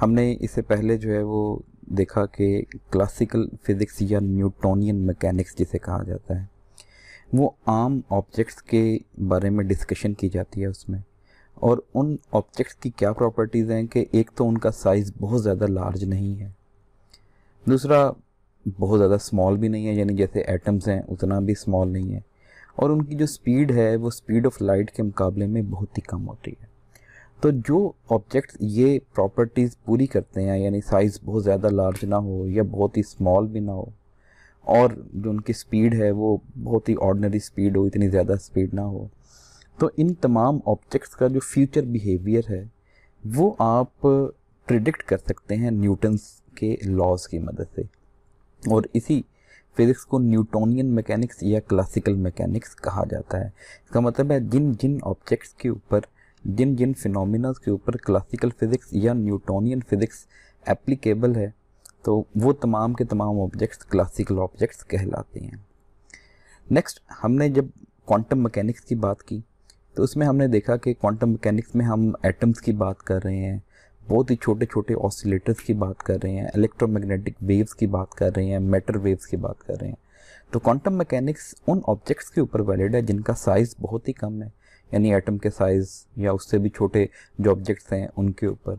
हमने इससे पहले जो है वो देखा कि क्लासिकल फिज़िक्स या न्यूटोनियन मैकेनिक्स जिसे कहा जाता है वो आम ऑब्जेक्ट्स के बारे में डिस्कशन की जाती है उसमें और उन ऑब्जेक्ट्स की क्या प्रॉपर्टीज़ हैं कि एक तो उनका साइज़ बहुत ज़्यादा लार्ज नहीं है दूसरा बहुत ज़्यादा स्मॉल भी नहीं है यानी जैसे एटम्स हैं उतना भी स्मॉल नहीं है और उनकी जो स्पीड है वो स्पीड ऑफ लाइट के मुकाबले में बहुत ही कम होती है तो जो ऑब्जेक्ट्स ये प्रॉपर्टीज़ पूरी करते हैं यानी साइज़ बहुत ज़्यादा लार्ज ना हो या बहुत ही स्मॉल भी ना हो और जो उनकी स्पीड है वो बहुत ही ऑर्डनरी स्पीड हो इतनी ज़्यादा स्पीड ना हो तो इन तमाम ऑब्जेक्ट्स का जो फ्यूचर बिहेवियर है वो आप प्रिडिक्ट कर सकते हैं न्यूटन्स के लॉज की मदद से और इसी फिज़िक्स को न्यूटोनियन मैकेनिक्स या क्लासिकल मैकेनिक्स कहा जाता है इसका मतलब है जिन जिन ऑब्जेक्ट्स के ऊपर जिन जिन फिनोमिनाज़ के ऊपर क्लासिकल फिज़िक्स या न्यूटोनियन फिज़िक्स एप्लीकेबल है तो वो तमाम के तमाम ऑब्जेक्ट्स क्लासिकल ऑब्जेक्ट्स कहलाते हैं नेक्स्ट हमने जब क्वांटम मैकेनिक्स की बात की तो उसमें हमने देखा कि क्वांटम मैकेनिक्स में हम एटम्स की बात कर रहे हैं बहुत ही छोटे छोटे ऑसिलेटर्स की बात कर रहे हैं इलेक्ट्रोमैग्नेटिक वेव्स की बात कर रहे हैं मैटर वेव्स की बात कर रहे हैं तो क्वांटम मैकेनिक्स उन ऑब्जेक्ट्स के ऊपर वैलिड है जिनका साइज़ बहुत ही कम है यानी एटम के साइज़ या उससे भी छोटे जो ऑब्जेक्ट्स हैं उनके ऊपर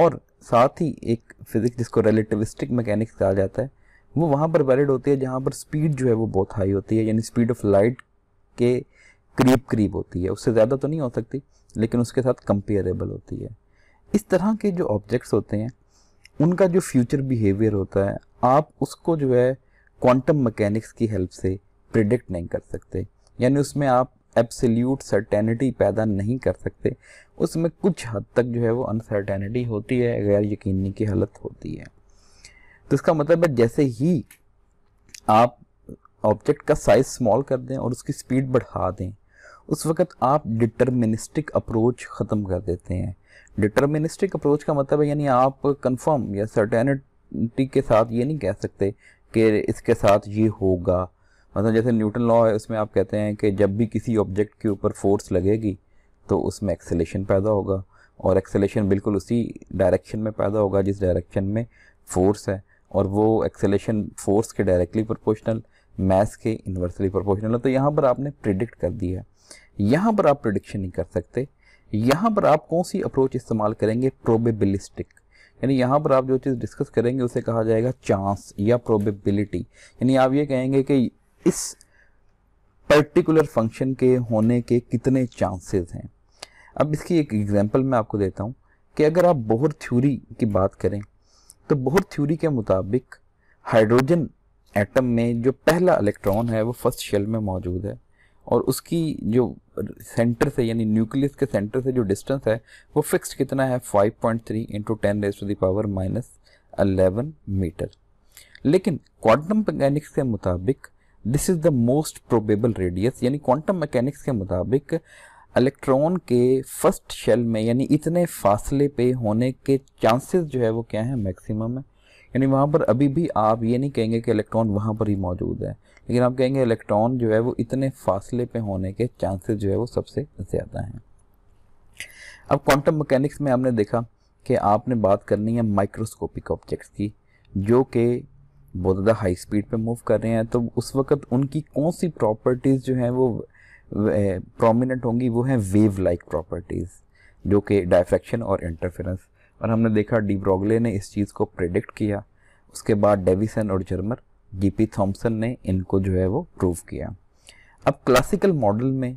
और साथ ही एक फिज़िक्स जिसको रिलेटिविस्टिक मैकेनिक्स कहा जाता है वो वहाँ पर वैलिड होती है जहाँ पर स्पीड जो है वो बहुत हाई होती है यानी स्पीड ऑफ लाइट के करीब करीब होती है उससे ज़्यादा तो नहीं हो सकती लेकिन उसके साथ कंपेयरेबल होती है इस तरह के जो ऑब्जेक्ट्स होते हैं उनका जो फ्यूचर बिहेवियर होता है आप उसको जो है क्वांटम मैकेनिक्स की हेल्प से प्रिडिक्ट नहीं कर सकते यानी उसमें आप एब्सल्यूट सर्टेनिटी पैदा नहीं कर सकते उसमें कुछ हद तक जो है वो अनसर्टेनिटी होती है गैर यकीनी की हालत होती है तो इसका मतलब है जैसे ही आप ऑब्जेक्ट का साइज स्मॉल कर दें और उसकी स्पीड बढ़ा दें उस वक्त आप डिटर्मिनिस्टिक अप्रोच ख़त्म कर देते हैं डिटर्मिनिस्टिक अप्रोच का मतलब है यानी आप कंफर्म या सर्टेनिटी के साथ ये नहीं कह सकते कि इसके साथ ये होगा मतलब जैसे न्यूटन लॉ है उसमें आप कहते हैं कि जब भी किसी ऑब्जेक्ट के ऊपर फोर्स लगेगी तो उसमें एक्सेलेशन पैदा होगा और एक्सेलेशन बिल्कुल उसी डायरेक्शन में पैदा होगा जिस डायरेक्शन में फोर्स है और वो एक्सेलेशन फोर्स के डायरेक्टली प्रोपोर्शनल मैथ के इन्वर्सली प्रोपोर्शनल है तो यहाँ पर आपने प्रिडिक्ट कर दिया है यहाँ पर आप प्रिडिक्शन नहीं कर सकते यहाँ पर आप कौन सी अप्रोच इस्तेमाल करेंगे प्रोबेबिलिस्टिक यानी यहाँ पर आप जो चीज़ डिस्कस करेंगे उसे कहा जाएगा चांस या प्रोबेबिलिटी यानी आप ये कहेंगे कि इस पर्टिकुलर फंक्शन के होने के कितने चांसेस हैं अब इसकी एक एग्जांपल मैं आपको देता हूँ कि अगर आप बोहर थ्योरी की बात करें तो बोहर थ्योरी के मुताबिक हाइड्रोजन एटम में जो पहला इलेक्ट्रॉन है वो फर्स्ट शेल में मौजूद है और उसकी जो सेंटर से यानी न्यूक्लियस के सेंटर से जो डिस्टेंस है वो फिक्स्ड कितना है 5.3 point three into ten raise to the power minus eleven metre लेकिन क्वांटम मैकेनिक्स के मुताबिक this is the most probable radius यानी क्वांटम मैकेनिक्स के मुताबिक इलेक्ट्रॉन के फर्स्ट शेल में यानी इतने फासले पे होने के चांसेस जो है वो क्या है मैक्सिमम है यानी वहाँ पर अभी भी आप ये नहीं कहेंगे कि इलेक्ट्रॉन वहाँ पर ही मौजूद है लेकिन आप कहेंगे इलेक्ट्रॉन जो है वो इतने फासले पे होने के चांसेस जो है वो सबसे ज़्यादा हैं अब क्वांटम मैकेनिक्स में हमने देखा कि आपने बात करनी है माइक्रोस्कोपिक ऑब्जेक्ट्स की जो कि बहुत ज़्यादा हाई स्पीड पे मूव कर रहे हैं तो उस वक्त उनकी कौन सी प्रॉपर्टीज़ जो हैं वो प्रोमिनेंट होंगी वो हैं वेव लाइक प्रॉपर्टीज़ जो कि डायफ्रैक्शन और इंटरफेरेंस और हमने देखा डी ब्रॉगले ने इस चीज़ को प्रिडिक्ट किया उसके बाद डेविसन और जर्मर जीपी थॉम्सन ने इनको जो है वो प्रूव किया अब क्लासिकल मॉडल में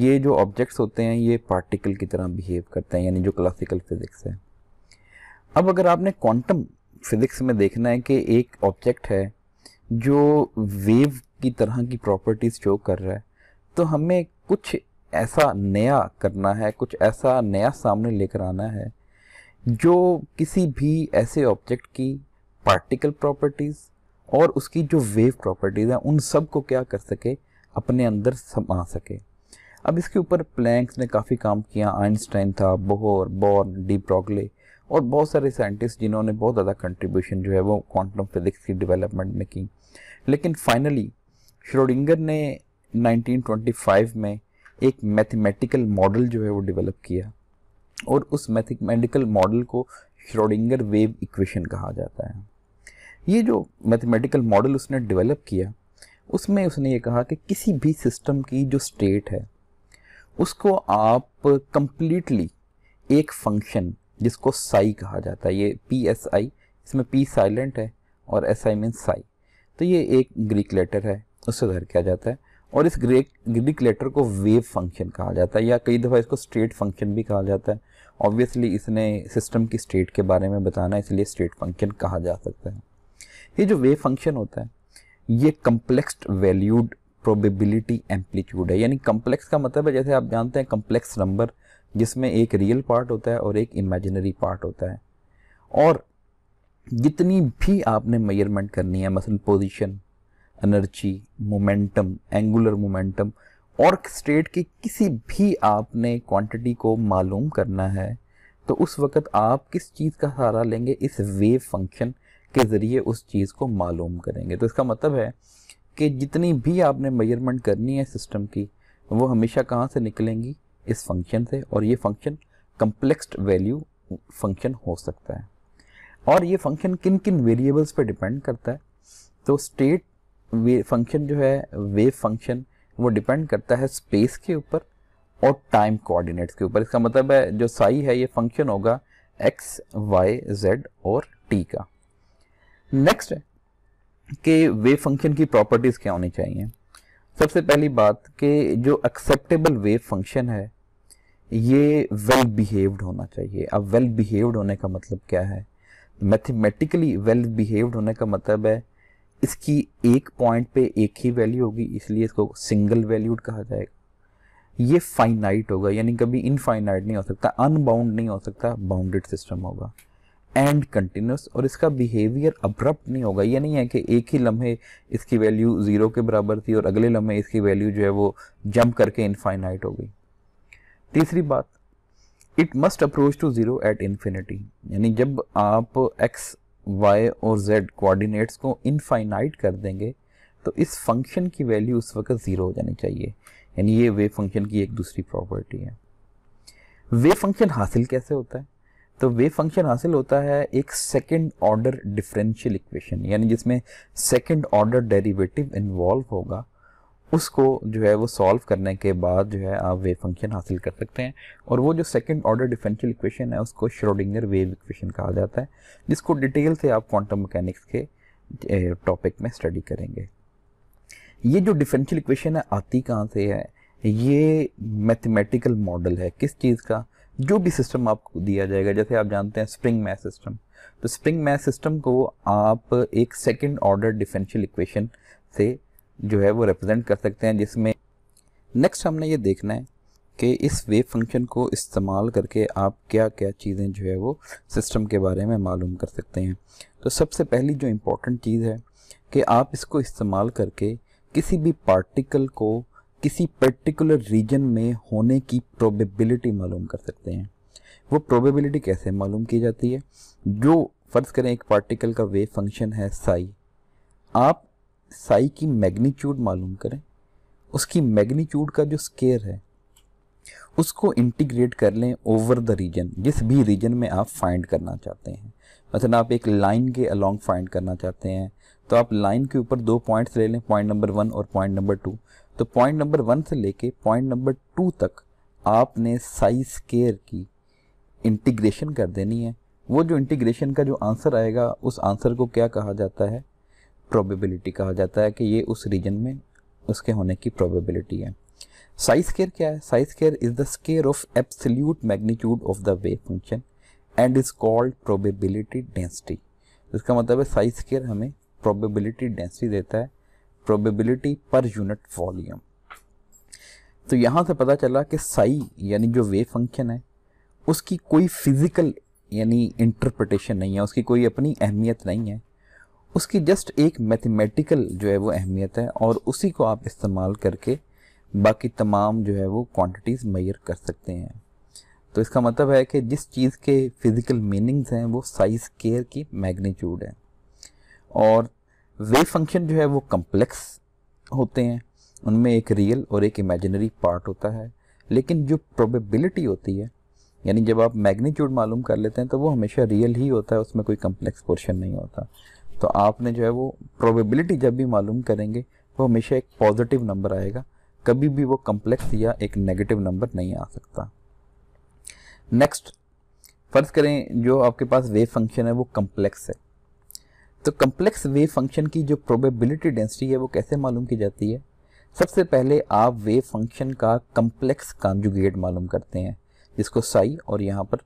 ये जो ऑब्जेक्ट्स होते हैं ये पार्टिकल की तरह बिहेव करते हैं यानी जो क्लासिकल फिजिक्स है अब अगर आपने क्वांटम फिजिक्स में देखना है कि एक ऑब्जेक्ट है जो वेव की तरह की प्रॉपर्टीज़ शो कर रहा है तो हमें कुछ ऐसा नया करना है कुछ ऐसा नया सामने लेकर आना है जो किसी भी ऐसे ऑब्जेक्ट की पार्टिकल प्रॉपर्टीज़ और उसकी जो वेव प्रॉपर्टीज़ हैं उन सब को क्या कर सके अपने अंदर समा सके अब इसके ऊपर प्लैंक्स ने काफ़ी काम किया आइंस्टाइन था बोहर बॉर्न डी ब्रॉगले और बहुत सारे साइंटिस्ट जिन्होंने बहुत ज़्यादा कंट्रीब्यूशन जो है वो क्वांटम फिजिक्स की डेवलपमेंट में की लेकिन फाइनली श्रोडिंगर ने 1925 में एक मैथमेटिकल मॉडल जो है वो डेवलप किया और उस मैथमेटिकल मॉडल को श्रोडिंगर वेव इक्वेशन कहा जाता है ये जो मैथमेटिकल मॉडल उसने डेवलप किया उसमें उसने ये कहा कि किसी भी सिस्टम की जो स्टेट है उसको आप कंप्लीटली एक फंक्शन जिसको साई कहा जाता है ये पी एस आई इसमें पी साइलेंट है और एस आई मीन साई तो ये एक ग्रीक लेटर है उससे उधर किया जाता है और इस ग्रेक ग्रीक लेटर को वेव फंक्शन कहा जाता है या कई दफ़ा इसको स्टेट फंक्शन भी कहा जाता है ऑब्वियसली इसने सिस्टम की स्टेट के बारे में बताना इसलिए स्टेट फंक्शन कहा जा सकता है ये जो वेव फंक्शन होता है ये कम्प्लेक्सड वैल्यूड प्रोबेबिलिटी एम्पलीट्यूड है यानी कम्प्लेक्स का मतलब है जैसे आप जानते हैं कम्प्लेक्स नंबर जिसमें एक रियल पार्ट होता है और एक इमेजिनरी पार्ट होता है और जितनी भी आपने मेजरमेंट करनी है mass position energy momentum angular momentum और स्टेट की किसी भी आपने क्वांटिटी को मालूम करना है तो उस वक्त आप किस चीज़ का सहारा लेंगे इस वेव फंक्शन के ज़रिए उस चीज़ को मालूम करेंगे तो इसका मतलब है कि जितनी भी आपने मेजरमेंट करनी है सिस्टम की वो हमेशा कहाँ से निकलेंगी इस फंक्शन से और ये फंक्शन कम्प्लेक्स्ड वैल्यू फंक्शन हो सकता है और ये फंक्शन किन किन वेरिएबल्स पर डिपेंड करता है तो स्टेट फंक्शन जो है वेव फंक्शन वो डिपेंड करता है स्पेस के ऊपर और टाइम कोऑर्डिनेट्स के ऊपर इसका मतलब है जो साई है ये फंक्शन होगा एक्स वाई जेड और टी का नेक्स्ट के वेव फंक्शन की प्रॉपर्टीज़ क्या होनी चाहिए सबसे पहली बात कि जो एक्सेप्टेबल वेव फंक्शन है ये वेल well बिहेव्ड होना चाहिए अब वेल well बिहेव्ड होने का मतलब क्या है मैथमेटिकली वेल बिहेव्ड होने का मतलब है इसकी एक पॉइंट पे एक ही वैल्यू होगी इसलिए इसको सिंगल वैल्यूड कहा जाएगा ये फाइनाइट होगा यानी कभी इनफाइनाइट नहीं हो सकता अनबाउंड नहीं हो सकता बाउंडेड सिस्टम होगा एंड कंटिन्यूस और इसका बिहेवियर अब्रप्ट नहीं होगा ये नहीं है कि एक ही लम्हे इसकी वैल्यू ज़ीरो के बराबर थी और अगले लम्हे इसकी वैल्यू जो है वो जंप करके इनफाइनाइट हो गई तीसरी बात it must approach to zero at infinity यानी जब आप एक्स वाई और जेड कोऑर्डिनेट्स को इनफाइनाइट कर देंगे तो इस फंक्शन की वैल्यू उस वक्त ज़ीरो हो जानी चाहिए यानी ये वेव फंक्शन की एक दूसरी प्रॉपर्टी है वेव फंक्शन हासिल कैसे होता है तो वे फंक्शन हासिल होता है एक सेकंड ऑर्डर डिफरेंशियल इक्वेशन यानी जिसमें सेकंड ऑर्डर डेरिवेटिव इन्वॉल्व होगा उसको जो है वो सॉल्व करने के बाद जो है आप वेव फंक्शन हासिल कर सकते हैं और वो जो सेकंड ऑर्डर डिफरेंशियल इक्वेशन है उसको श्रोडिंगर वेव इक्वेशन कहा जाता है जिसको डिटेल से आप क्वांटम मैकेनिक्स के टॉपिक में स्टडी करेंगे ये जो डिफरेंशियल इक्वेशन है आती कहाँ से है ये मैथमेटिकल मॉडल है किस चीज़ का जो भी सिस्टम आपको दिया जाएगा जैसे आप जानते हैं स्प्रिंग मैथ सिस्टम तो स्प्रिंग मैथ सिस्टम को आप एक सेकेंड ऑर्डर डिफेंशियल इक्वेशन से जो है वो रिप्रेजेंट कर सकते हैं जिसमें नेक्स्ट हमने ये देखना है कि इस वेव फंक्शन को इस्तेमाल करके आप क्या क्या चीज़ें जो है वो सिस्टम के बारे में मालूम कर सकते हैं तो सबसे पहली जो इम्पोर्टेंट चीज़ है कि आप इसको इस्तेमाल करके किसी भी पार्टिकल को किसी पर्टिकुलर रीजन में होने की प्रोबेबिलिटी मालूम कर सकते हैं वो प्रोबेबिलिटी कैसे मालूम की जाती है जो फ़र्ज़ करें एक पार्टिकल का वेव फंक्शन है साई आप साई की मैग्नीट्यूड मालूम करें उसकी मैग्नीट्यूड का जो स्केयर है उसको इंटीग्रेट कर लें ओवर द रीजन जिस भी रीजन में आप फाइंड करना चाहते हैं मतलब आप एक लाइन के अलॉन्ग फाइंड करना चाहते हैं तो आप लाइन के ऊपर दो पॉइंट्स ले लें पॉइंट नंबर वन और पॉइंट नंबर टू तो पॉइंट नंबर वन से लेके पॉइंट नंबर टू तक आपने साई स्केयर की इंटीग्रेशन कर देनी है वो जो इंटीग्रेशन का जो आंसर आएगा उस आंसर को क्या कहा जाता है प्रोबेबिलिटी कहा जाता है कि ये उस रीजन में उसके होने की प्रोबेबिलिटी है साइज केयर क्या है psi square is the square of absolute magnitude of the wave function and is called probability density इसका मतलब है साइज स्केयर हमें प्रोबेबिलिटी डेंसिटी देता है प्रोबेबिलिटी पर यूनिट वॉल्यूम तो यहाँ से पता चला कि साई यानी जो वे फंक्शन है उसकी कोई फिज़िकल यानी इंटरप्रटेशन नहीं है उसकी कोई अपनी अहमियत नहीं है उसकी जस्ट एक मैथमेटिकल जो है वो अहमियत है और उसी को आप इस्तेमाल करके बाकी तमाम जो है वो क्वांटिटीज़ मैयर कर सकते हैं तो इसका मतलब है कि जिस चीज़ के फिज़िकल मीनिंग्स हैं वो साइज़ केयर की मैग्नीट्यूड है और वे फंक्शन जो है वो कम्प्लेक्स होते हैं उनमें एक रियल और एक इमेजिनरी पार्ट होता है लेकिन जो प्रोबेबिलिटी होती है यानी जब आप मैग्नीट्यूड मालूम कर लेते हैं तो वो हमेशा रियल ही होता है उसमें कोई कम्प्लेक्स पोर्शन नहीं होता तो आपने जो है वो प्रोबेबिलिटी जब भी मालूम करेंगे वो हमेशा एक पॉजिटिव नंबर आएगा कभी भी वो कम्प्लेक्स या एक नेगेटिव नंबर नहीं आ सकता नेक्स्ट फ़र्ज़ करें जो आपके पास वेव फंक्शन है वो कम्प्लेक्स है तो कम्प्लेक्स वेव फंक्शन की जो प्रोबेबिलिटी डेंसिटी है वो कैसे मालूम की जाती है सबसे पहले आप वेव फंक्शन का कम्प्लेक्स कॉन्जुगेट मालूम करते हैं जिसको साई और यहाँ पर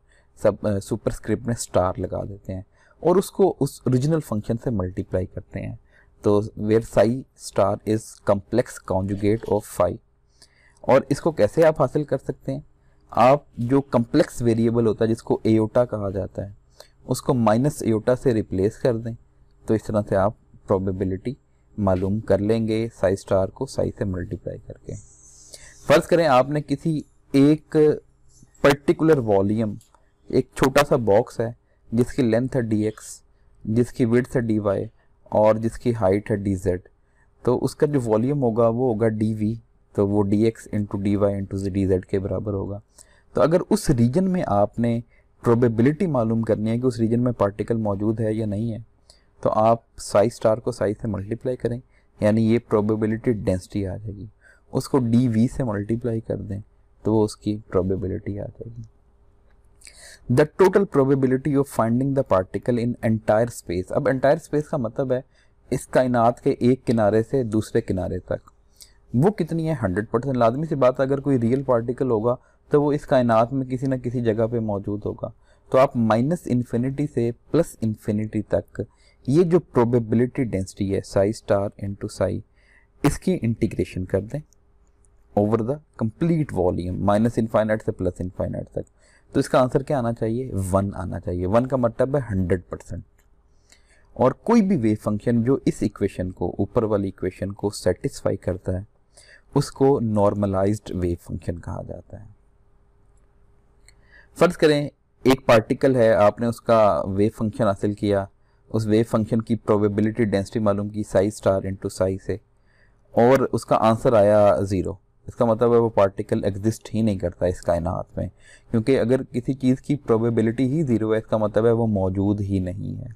सब सुपर स्क्रिप्ट में स्टार लगा देते हैं और उसको उस ओरिजिनल फंक्शन से मल्टीप्लाई करते हैं तो where psi star is complex conjugate of phi और इसको कैसे आप हासिल कर सकते हैं आप जो कम्प्लेक्स वेरिएबल होता है जिसको एयोटा कहा जाता है उसको माइनस एयोटा से रिप्लेस कर दें तो इस तरह से आप प्रोबेबिलिटी मालूम कर लेंगे साई स्टार को साई से मल्टीप्लाई करके फ़र्ज़ करें आपने किसी एक पर्टिकुलर वॉल्यूम एक छोटा सा बॉक्स है जिसकी लेंथ है डी एक्स जिसकी विड्थ है डी वाई और जिसकी हाइट है डी जेड तो उसका जो वॉल्यूम होगा वो होगा डी वी तो वो D X into D Y into D Z के बराबर होगा तो अगर उस रीजन में आपने प्रोबेबिलिटी मालूम करनी है कि उस रीजन में पार्टिकल मौजूद है या नहीं है तो आप साइज स्टार को साइज से मल्टीप्लाई करें यानी ये प्रोबेबिलिटी डेंसिटी आ जाएगी उसको डी वी से मल्टीप्लाई कर दें तो वो उसकी प्रोबेबिलिटी आ जाएगी the total probability of finding the particle in entire space अब एंटायर स्पेस का मतलब है इस कायनात के एक किनारे से दूसरे किनारे तक वो कितनी है हंड्रेड परसेंट लाजमी सी बात अगर कोई रियल पार्टिकल होगा तो वो इस कायनात में किसी ना किसी जगह पे मौजूद होगा तो आप माइनस इन्फिनिटी से प्लस इन्फिनिटी तक ये जो प्रोबेबिलिटी डेंसिटी है साई स्टार इंटू साई इसकी इंटीग्रेशन कर दें over the complete volume minus infinite से प्लस इन्फाइनाइट तक तो इसका आंसर क्या आना चाहिए वन आना चाहिए वन का मतलब है हंड्रेड परसेंट और कोई भी वेव फंक्शन जो इस इक्वेशन को ऊपर वाली इक्वेशन को सेटिस्फाई करता है उसको नॉर्मलाइज्ड वेव फंक्शन कहा जाता है फर्ज करें एक पार्टिकल है आपने उसका वेव फंक्शन हासिल किया उस वेव फंक्शन की प्रोबेबिलिटी डेंसिटी मालूम की साइज स्टार इंटू साइज से और उसका आंसर आया ज़ीरो इसका मतलब है वो पार्टिकल एग्जिस्ट ही नहीं करता इस कायनात में क्योंकि अगर किसी चीज़ की प्रोबेबिलिटी ही ज़ीरो है इसका मतलब है वो मौजूद ही नहीं है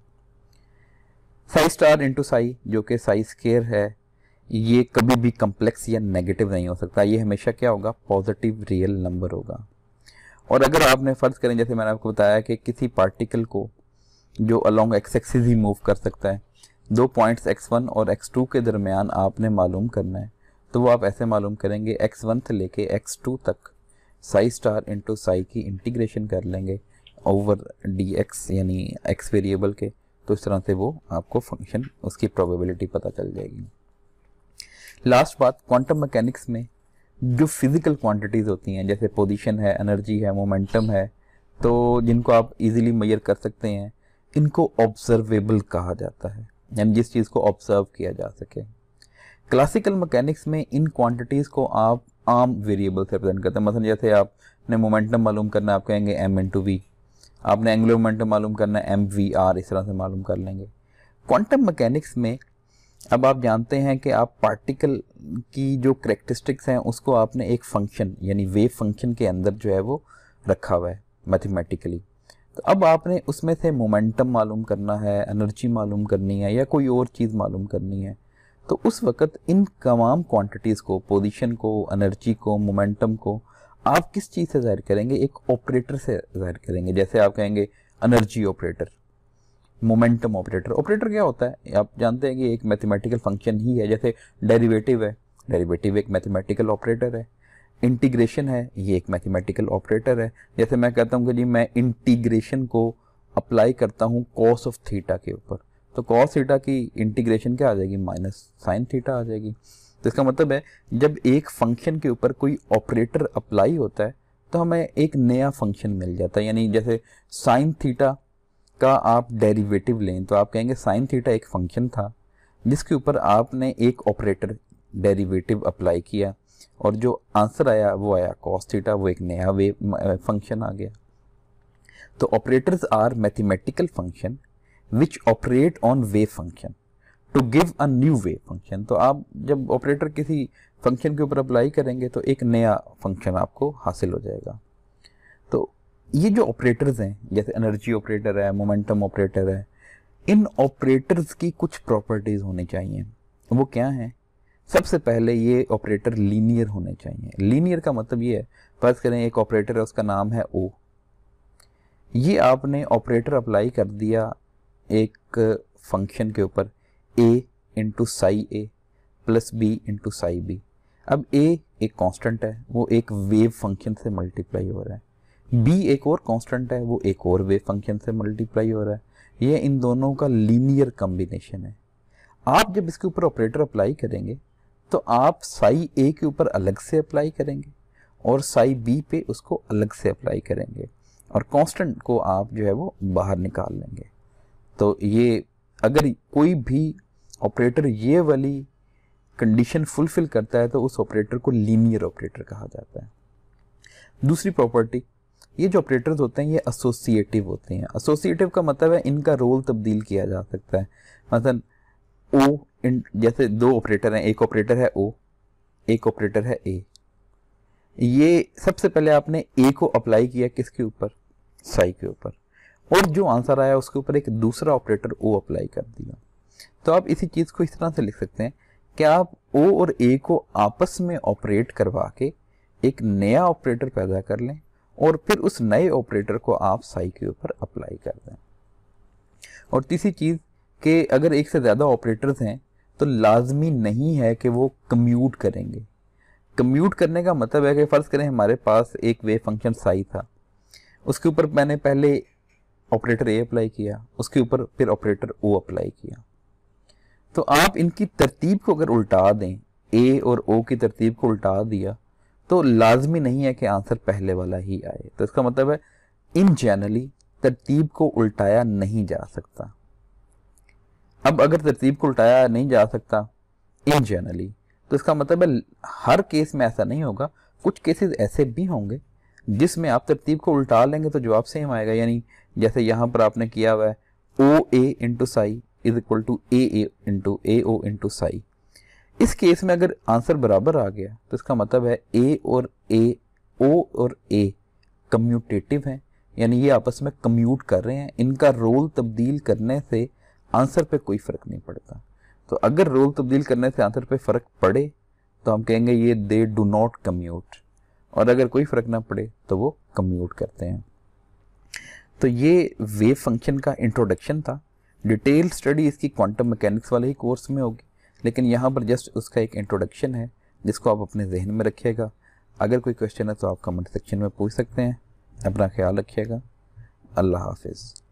साई स्टार इंटू साई जो कि साई स्केयर है ये कभी भी कम्प्लेक्स या नेगेटिव नहीं हो सकता ये हमेशा क्या होगा पॉजिटिव रियल नंबर होगा और अगर आपने फ़र्ज़ करें जैसे मैंने आपको बताया कि किसी पार्टिकल को जो अलॉन्ग एक्स एक्सिस ही मूव कर सकता है दो पॉइंट्स एक्स वन और एक्स टू के दरमियान आपने मालूम करना है तो वो आप ऐसे मालूम करेंगे एक्स वन से लेके एक्स टू तक साई स्टार इंटू साई की इंटीग्रेशन कर लेंगे ओवर डी एक्स यानी एक्स वेरिएबल के तो इस तरह से वो आपको फंक्शन उसकी प्रोबेबिलिटी पता चल जाएगी लास्ट बात क्वांटम मैकेनिक्स में जो फिज़िकल क्वांटिटीज़ होती हैं जैसे पोजीशन है एनर्जी है मोमेंटम है तो जिनको आप इजीली मेजर कर सकते हैं इनको ऑब्जर्वेबल कहा जाता है यानी जिस चीज़ को ऑब्जर्व किया जा सके क्लासिकल मैकेनिक्स में इन क्वांटिटीज़ को आप आम वेरिएबल से रिप्रेजेंट करते हैं मतलब जैसे आपने मोमेंटम मालूम करना आप कहेंगे एम इन टू वी आपने एंगुलर मोमेंटम मालूम करना एम वी आर इस तरह से मालूम कर लेंगे क्वांटम मैकेनिक्स में अब आप जानते हैं कि आप पार्टिकल की जो करेक्टरिस्टिक्स हैं उसको आपने एक फंक्शन यानी वेव फंक्शन के अंदर जो है वो रखा हुआ है मैथमेटिकली तो अब आपने उसमें से मोमेंटम मालूम करना है एनर्जी मालूम करनी है या कोई और चीज़ मालूम करनी है तो उस वक्त इन तमाम क्वांटिटीज़ को पोजीशन को एनर्जी को मोमेंटम को आप किस चीज़ से ज़ाहिर करेंगे एक ऑपरेटर से ज़ाहिर करेंगे जैसे आप कहेंगे energy operator momentum operator operator क्या होता है आप जानते हैं कि एक मैथमेटिकल फंक्शन ही है जैसे डेरिवेटिव है डेरिवेटिव एक मैथमेटिकल ऑपरेटर है इंटीग्रेशन है ये एक मैथमेटिकल ऑपरेटर है जैसे मैं कहता हूँ कि जी मैं इंटीग्रेशन को अप्लाई करता हूँ कॉस ऑफ थीटा के ऊपर तो कॉस थीटा की इंटीग्रेशन क्या आ जाएगी माइनस साइन थीटा आ जाएगी तो इसका मतलब है जब एक फंक्शन के ऊपर कोई ऑपरेटर अप्लाई होता है तो हमें एक नया फंक्शन मिल जाता है यानी जैसे साइन थीटा का आप डेरिवेटिव लें तो आप कहेंगे साइन थीटा एक फंक्शन था जिसके ऊपर आपने एक ऑपरेटर डेरिवेटिव अप्लाई किया और जो आंसर आया वो आया कॉस थीटा वो एक नया वे फंक्शन आ गया तो operators are mathematical function which operate on wave function to give a new wave function तो आप जब ऑपरेटर किसी फंक्शन के ऊपर अप्लाई करेंगे तो एक नया फंक्शन आपको हासिल हो जाएगा तो ये जो ऑपरेटर्स हैं जैसे एनर्जी ऑपरेटर है मोमेंटम ऑपरेटर है इन ऑपरेटर्स की कुछ प्रॉपर्टीज़ होनी चाहिए वो क्या हैं सबसे पहले ये ऑपरेटर लीनियर होने चाहिए लीनियर का मतलब ये है फर्ज करें एक ऑपरेटर है उसका नाम है ओ ये आपने ऑपरेटर अप्लाई कर दिया एक फंक्शन के ऊपर A into psi A plus B into psi B अब ए एक कांस्टेंट है वो एक वेव फंक्शन से मल्टीप्लाई हो रहा है बी एक और कांस्टेंट है वो एक और वेव फंक्शन से मल्टीप्लाई हो रहा है ये इन दोनों का लीनियर कम्बिनेशन है आप जब इसके ऊपर ऑपरेटर अप्लाई करेंगे तो आप साई ए के ऊपर अलग से अप्लाई करेंगे और साई बी पे उसको अलग से अप्लाई करेंगे और कांस्टेंट को आप जो है वो बाहर निकाल लेंगे तो ये अगर कोई भी ऑपरेटर ये वाली कंडीशन फुलफिल करता है तो उस ऑपरेटर को लीनियर ऑपरेटर कहा जाता है दूसरी प्रॉपर्टी ये जो ऑपरेटर्स होते हैं ये एसोसिएटिव होते हैं एसोसिएटिव का मतलब है इनका रोल तब्दील किया जा सकता है मतलब ओ इन जैसे दो ऑपरेटर हैं एक ऑपरेटर है ओ एक ऑपरेटर है ए ये सबसे पहले आपने ए को अप्लाई किया किसके ऊपर साई के ऊपर और जो आंसर आया उसके ऊपर एक दूसरा ऑपरेटर ओ अप्लाई कर दिया तो आप इसी चीज़ को इस तरह से लिख सकते हैं कि आप ओ और ए को आपस में ऑपरेट करवा के एक नया ऑपरेटर पैदा कर लें और फिर उस नए ऑपरेटर को आप साई के ऊपर अप्लाई कर दें और तीसरी चीज़ के अगर एक से ज़्यादा ऑपरेटर्स हैं तो लाजमी नहीं है कि वो कम्यूट करेंगे कम्यूट करने का मतलब है कि फ़र्ज़ करें हमारे पास एक वे फंक्शन साई था उसके ऊपर मैंने पहले ऑपरेटर ए अप्लाई किया उसके ऊपर फिर ऑपरेटर ओ अप्लाई किया तो आप इनकी तरतीब को अगर उल्टा दें ए और ओ की तरतीब को उल्टा दिया तो लाजमी नहीं है कि आंसर पहले वाला ही आए तो इसका मतलब है इन जनरली तरतीब को उल्टाया नहीं जा सकता अब अगर तरतीब को उल्टाया नहीं जा सकता इन जनरली तो इसका मतलब है हर केस में ऐसा नहीं होगा कुछ केसेस ऐसे भी होंगे जिसमें आप तरतीब को उल्टा लेंगे तो जवाब सेम आएगा यानी जैसे यहाँ पर आपने किया हुआ है O A into psi is equal to A A into A O into psi इस केस में अगर आंसर बराबर आ गया तो इसका मतलब है ए और ए ओ और ए कम्यूटेटिव हैं यानी ये आपस में कम्यूट कर रहे हैं इनका रोल तब्दील करने से आंसर पे कोई फ़र्क नहीं पड़ता तो अगर रोल तब्दील करने से आंसर पे फ़र्क पड़े तो हम कहेंगे ये दे डू नॉट कम्यूट और अगर कोई फ़र्क ना पड़े तो वो कम्यूट करते हैं तो ये वेव फंक्शन का इंट्रोडक्शन था डिटेल स्टडी इसकी क्वांटम मैकेनिक्स वाले ही कोर्स में होगी लेकिन यहाँ पर जस्ट उसका एक इंट्रोडक्शन है जिसको आप अपने जहन में रखिएगा अगर कोई क्वेश्चन है तो आप कमेंट सेक्शन में पूछ सकते हैं अपना ख्याल रखिएगा अल्लाह हाफिज़